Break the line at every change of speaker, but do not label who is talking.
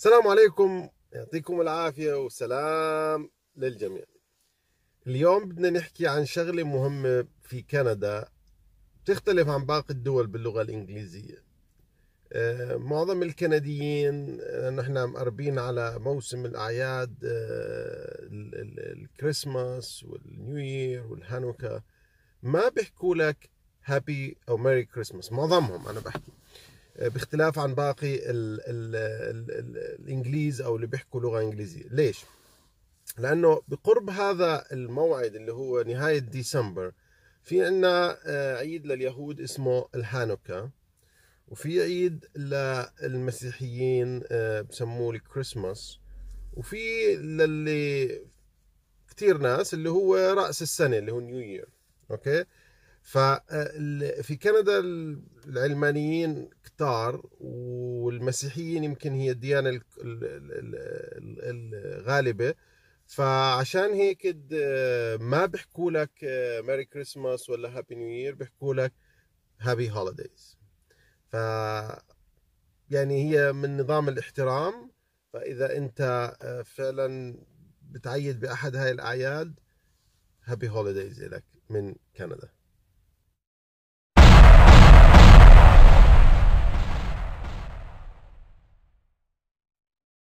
السلام عليكم يعطيكم العافية وسلام للجميع اليوم بدنا نحكي عن شغلة مهمة في كندا بتختلف عن باقي الدول باللغة الإنجليزية آه، معظم الكنديين آه، نحن مقربين على موسم الأعياد آه، الكريسماس والنيو يير والهانوكا ما بيحكوا لك هابي أو ميري كريسماس معظمهم أنا بحكي باختلاف عن باقي الـ الـ الـ الـ الانجليز او اللي بيحكوا لغه انجليزيه ليش لانه بقرب هذا الموعد اللي هو نهايه ديسمبر في عندنا آه، عيد لليهود اسمه الهانوكا وفي عيد للمسيحيين آه، بسموه الكريسماس وفي للي كثير ناس اللي هو راس السنه اللي هو نيو يير اوكي ففي كندا العلمانيين كتار والمسيحيين يمكن هي الديانة الغالبة فعشان هيك ما بحكوا لك ميري آه، كريسماس ولا هابي نيو يير بحكوا لك هابي هوليديز ف يعني هي من نظام الاحترام فاذا انت آه، فعلا بتعيد باحد هاي الاعياد هابي هوليديز لك من كندا